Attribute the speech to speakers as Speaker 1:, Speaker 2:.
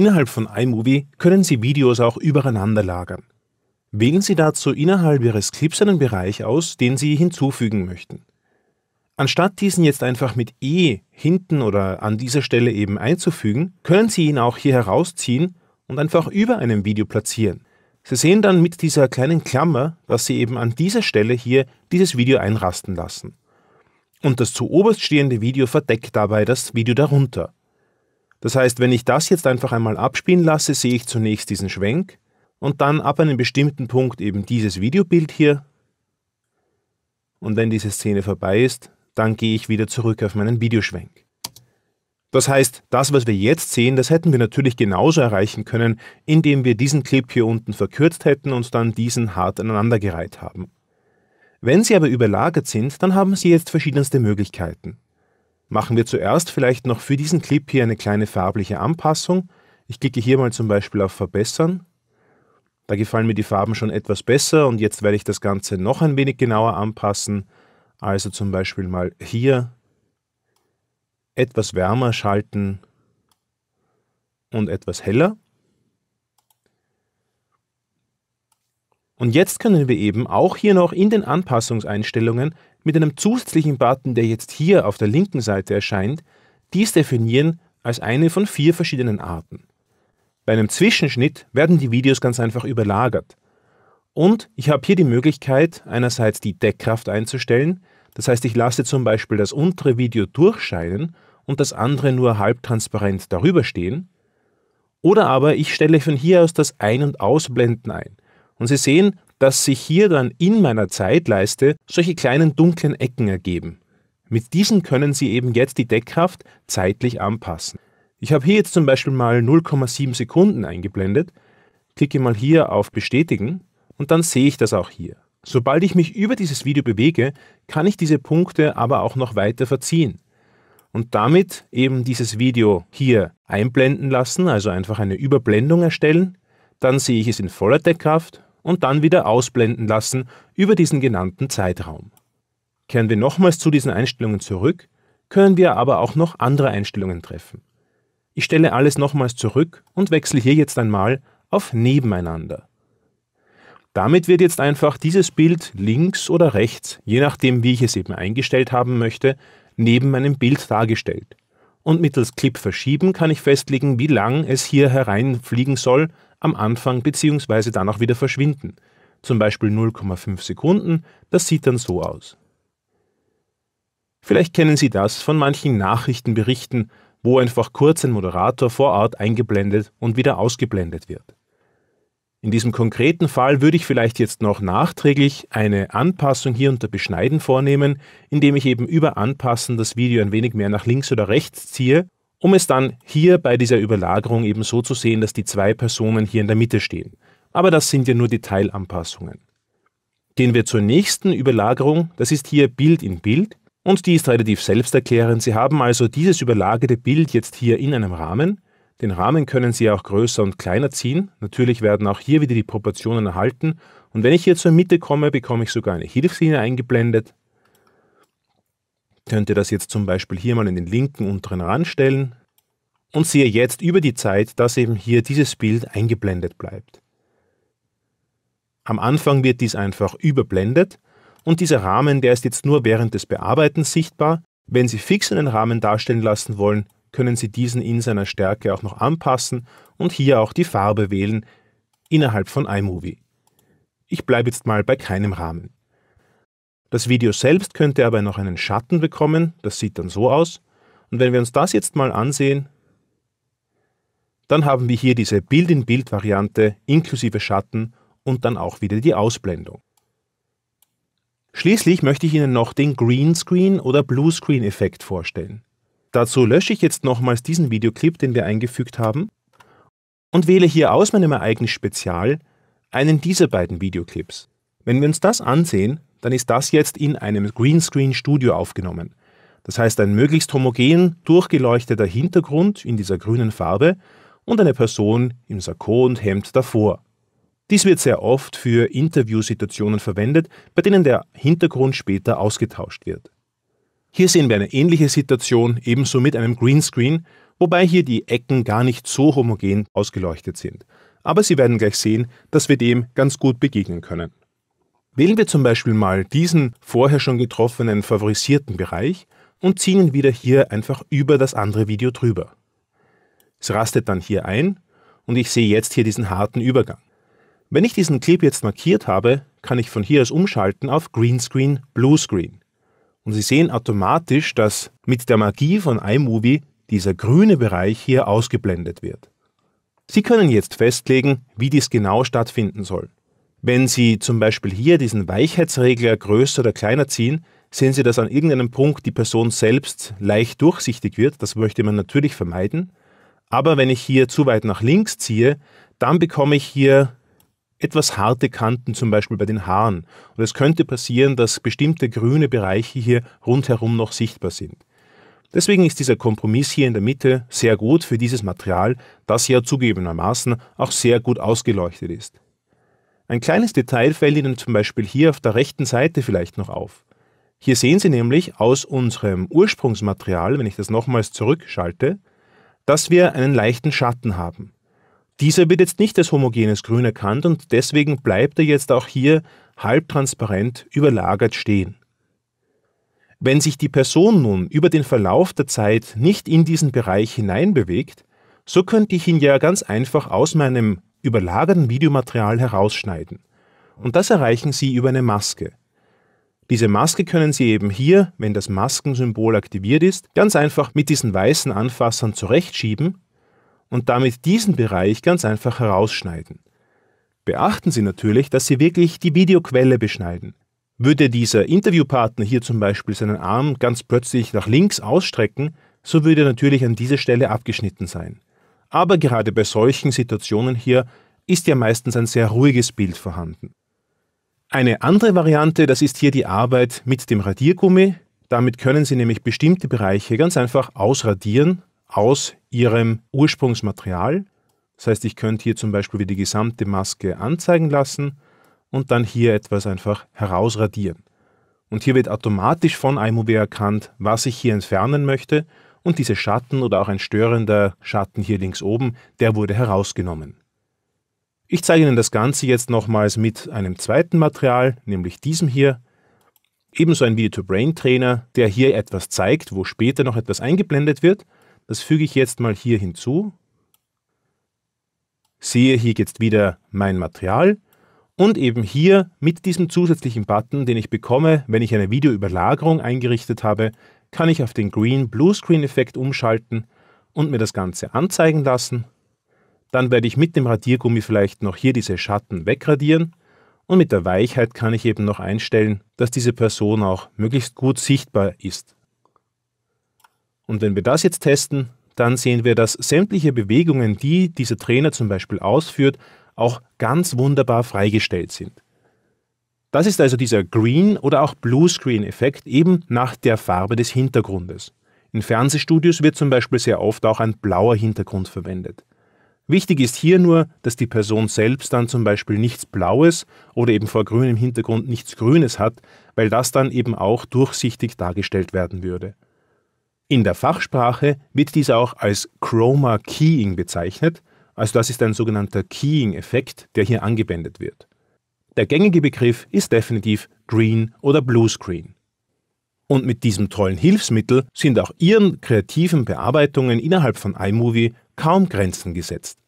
Speaker 1: Innerhalb von iMovie können Sie Videos auch übereinander lagern. Wählen Sie dazu innerhalb Ihres Clips einen Bereich aus, den Sie hinzufügen möchten. Anstatt diesen jetzt einfach mit E hinten oder an dieser Stelle eben einzufügen, können Sie ihn auch hier herausziehen und einfach über einem Video platzieren. Sie sehen dann mit dieser kleinen Klammer, dass Sie eben an dieser Stelle hier dieses Video einrasten lassen. Und das zu oberst stehende Video verdeckt dabei das Video darunter. Das heißt, wenn ich das jetzt einfach einmal abspielen lasse, sehe ich zunächst diesen Schwenk und dann ab einem bestimmten Punkt eben dieses Videobild hier. Und wenn diese Szene vorbei ist, dann gehe ich wieder zurück auf meinen Videoschwenk. Das heißt, das, was wir jetzt sehen, das hätten wir natürlich genauso erreichen können, indem wir diesen Clip hier unten verkürzt hätten und dann diesen hart aneinandergereiht haben. Wenn sie aber überlagert sind, dann haben sie jetzt verschiedenste Möglichkeiten machen wir zuerst vielleicht noch für diesen Clip hier eine kleine farbliche Anpassung. Ich klicke hier mal zum Beispiel auf Verbessern. Da gefallen mir die Farben schon etwas besser und jetzt werde ich das Ganze noch ein wenig genauer anpassen. Also zum Beispiel mal hier etwas wärmer schalten und etwas heller. Und jetzt können wir eben auch hier noch in den Anpassungseinstellungen mit einem zusätzlichen Button, der jetzt hier auf der linken Seite erscheint, dies definieren als eine von vier verschiedenen Arten. Bei einem Zwischenschnitt werden die Videos ganz einfach überlagert. Und ich habe hier die Möglichkeit, einerseits die Deckkraft einzustellen, das heißt ich lasse zum Beispiel das untere Video durchscheinen und das andere nur halbtransparent darüber stehen, oder aber ich stelle von hier aus das Ein- und Ausblenden ein. Und Sie sehen, dass sich hier dann in meiner Zeitleiste solche kleinen dunklen Ecken ergeben. Mit diesen können Sie eben jetzt die Deckkraft zeitlich anpassen. Ich habe hier jetzt zum Beispiel mal 0,7 Sekunden eingeblendet, klicke mal hier auf Bestätigen und dann sehe ich das auch hier. Sobald ich mich über dieses Video bewege, kann ich diese Punkte aber auch noch weiter verziehen und damit eben dieses Video hier einblenden lassen, also einfach eine Überblendung erstellen. Dann sehe ich es in voller Deckkraft und dann wieder ausblenden lassen über diesen genannten Zeitraum. Kehren wir nochmals zu diesen Einstellungen zurück, können wir aber auch noch andere Einstellungen treffen. Ich stelle alles nochmals zurück und wechsle hier jetzt einmal auf Nebeneinander. Damit wird jetzt einfach dieses Bild links oder rechts, je nachdem wie ich es eben eingestellt haben möchte, neben meinem Bild dargestellt und mittels Clip verschieben kann ich festlegen, wie lang es hier hereinfliegen soll am Anfang bzw. dann auch wieder verschwinden. Zum Beispiel 0,5 Sekunden, das sieht dann so aus. Vielleicht kennen Sie das von manchen Nachrichtenberichten, wo einfach kurz ein Moderator vor Ort eingeblendet und wieder ausgeblendet wird. In diesem konkreten Fall würde ich vielleicht jetzt noch nachträglich eine Anpassung hier unter Beschneiden vornehmen, indem ich eben über Anpassen das Video ein wenig mehr nach links oder rechts ziehe, um es dann hier bei dieser Überlagerung eben so zu sehen, dass die zwei Personen hier in der Mitte stehen. Aber das sind ja nur Detailanpassungen. Gehen wir zur nächsten Überlagerung, das ist hier Bild in Bild und die ist relativ selbsterklärend. Sie haben also dieses überlagerte Bild jetzt hier in einem Rahmen den Rahmen können Sie auch größer und kleiner ziehen. Natürlich werden auch hier wieder die Proportionen erhalten. Und wenn ich hier zur Mitte komme, bekomme ich sogar eine Hilfslinie eingeblendet. könnte das jetzt zum Beispiel hier mal in den linken unteren Rand stellen und sehe jetzt über die Zeit, dass eben hier dieses Bild eingeblendet bleibt. Am Anfang wird dies einfach überblendet und dieser Rahmen, der ist jetzt nur während des Bearbeitens sichtbar. Wenn Sie fix einen Rahmen darstellen lassen wollen, können Sie diesen in seiner Stärke auch noch anpassen und hier auch die Farbe wählen innerhalb von iMovie. Ich bleibe jetzt mal bei keinem Rahmen. Das Video selbst könnte aber noch einen Schatten bekommen, das sieht dann so aus. Und wenn wir uns das jetzt mal ansehen, dann haben wir hier diese Bild-in-Bild-Variante inklusive Schatten und dann auch wieder die Ausblendung. Schließlich möchte ich Ihnen noch den Greenscreen oder Bluescreen-Effekt vorstellen. Dazu lösche ich jetzt nochmals diesen Videoclip, den wir eingefügt haben, und wähle hier aus meinem Ereignis Spezial einen dieser beiden Videoclips. Wenn wir uns das ansehen, dann ist das jetzt in einem Greenscreen Studio aufgenommen. Das heißt ein möglichst homogen durchgeleuchteter Hintergrund in dieser grünen Farbe und eine Person im Sakko und Hemd davor. Dies wird sehr oft für Interviewsituationen verwendet, bei denen der Hintergrund später ausgetauscht wird. Hier sehen wir eine ähnliche Situation, ebenso mit einem Greenscreen, wobei hier die Ecken gar nicht so homogen ausgeleuchtet sind. Aber Sie werden gleich sehen, dass wir dem ganz gut begegnen können. Wählen wir zum Beispiel mal diesen vorher schon getroffenen favorisierten Bereich und ziehen ihn wieder hier einfach über das andere Video drüber. Es rastet dann hier ein und ich sehe jetzt hier diesen harten Übergang. Wenn ich diesen Clip jetzt markiert habe, kann ich von hier aus umschalten auf Greenscreen, Bluescreen. Und Sie sehen automatisch, dass mit der Magie von iMovie dieser grüne Bereich hier ausgeblendet wird. Sie können jetzt festlegen, wie dies genau stattfinden soll. Wenn Sie zum Beispiel hier diesen Weichheitsregler größer oder kleiner ziehen, sehen Sie, dass an irgendeinem Punkt die Person selbst leicht durchsichtig wird. Das möchte man natürlich vermeiden. Aber wenn ich hier zu weit nach links ziehe, dann bekomme ich hier etwas harte Kanten, zum Beispiel bei den Haaren. Und es könnte passieren, dass bestimmte grüne Bereiche hier rundherum noch sichtbar sind. Deswegen ist dieser Kompromiss hier in der Mitte sehr gut für dieses Material, das ja zugegebenermaßen auch sehr gut ausgeleuchtet ist. Ein kleines Detail fällt Ihnen zum Beispiel hier auf der rechten Seite vielleicht noch auf. Hier sehen Sie nämlich aus unserem Ursprungsmaterial, wenn ich das nochmals zurückschalte, dass wir einen leichten Schatten haben. Dieser wird jetzt nicht als homogenes Grün erkannt und deswegen bleibt er jetzt auch hier halbtransparent überlagert stehen. Wenn sich die Person nun über den Verlauf der Zeit nicht in diesen Bereich hineinbewegt, so könnte ich ihn ja ganz einfach aus meinem überlagerten Videomaterial herausschneiden. Und das erreichen Sie über eine Maske. Diese Maske können Sie eben hier, wenn das Maskensymbol aktiviert ist, ganz einfach mit diesen weißen Anfassern zurechtschieben und damit diesen Bereich ganz einfach herausschneiden. Beachten Sie natürlich, dass Sie wirklich die Videoquelle beschneiden. Würde dieser Interviewpartner hier zum Beispiel seinen Arm ganz plötzlich nach links ausstrecken, so würde er natürlich an dieser Stelle abgeschnitten sein. Aber gerade bei solchen Situationen hier ist ja meistens ein sehr ruhiges Bild vorhanden. Eine andere Variante, das ist hier die Arbeit mit dem Radiergummi. Damit können Sie nämlich bestimmte Bereiche ganz einfach ausradieren aus ihrem Ursprungsmaterial. Das heißt, ich könnte hier zum Beispiel die gesamte Maske anzeigen lassen und dann hier etwas einfach herausradieren. Und hier wird automatisch von iMovie erkannt, was ich hier entfernen möchte und diese Schatten oder auch ein störender Schatten hier links oben, der wurde herausgenommen. Ich zeige Ihnen das Ganze jetzt nochmals mit einem zweiten Material, nämlich diesem hier. Ebenso ein Video-to-Brain-Trainer, der hier etwas zeigt, wo später noch etwas eingeblendet wird das füge ich jetzt mal hier hinzu. Sehe hier jetzt wieder mein Material und eben hier mit diesem zusätzlichen Button, den ich bekomme, wenn ich eine Videoüberlagerung eingerichtet habe, kann ich auf den Green Blue Screen Effekt umschalten und mir das Ganze anzeigen lassen. Dann werde ich mit dem Radiergummi vielleicht noch hier diese Schatten wegradieren und mit der Weichheit kann ich eben noch einstellen, dass diese Person auch möglichst gut sichtbar ist. Und wenn wir das jetzt testen, dann sehen wir, dass sämtliche Bewegungen, die dieser Trainer zum Beispiel ausführt, auch ganz wunderbar freigestellt sind. Das ist also dieser Green- oder auch Bluescreen-Effekt eben nach der Farbe des Hintergrundes. In Fernsehstudios wird zum Beispiel sehr oft auch ein blauer Hintergrund verwendet. Wichtig ist hier nur, dass die Person selbst dann zum Beispiel nichts Blaues oder eben vor grünem Hintergrund nichts Grünes hat, weil das dann eben auch durchsichtig dargestellt werden würde. In der Fachsprache wird dies auch als Chroma Keying bezeichnet, also das ist ein sogenannter Keying-Effekt, der hier angewendet wird. Der gängige Begriff ist definitiv Green oder Blue Screen. Und mit diesem tollen Hilfsmittel sind auch Ihren kreativen Bearbeitungen innerhalb von iMovie kaum Grenzen gesetzt.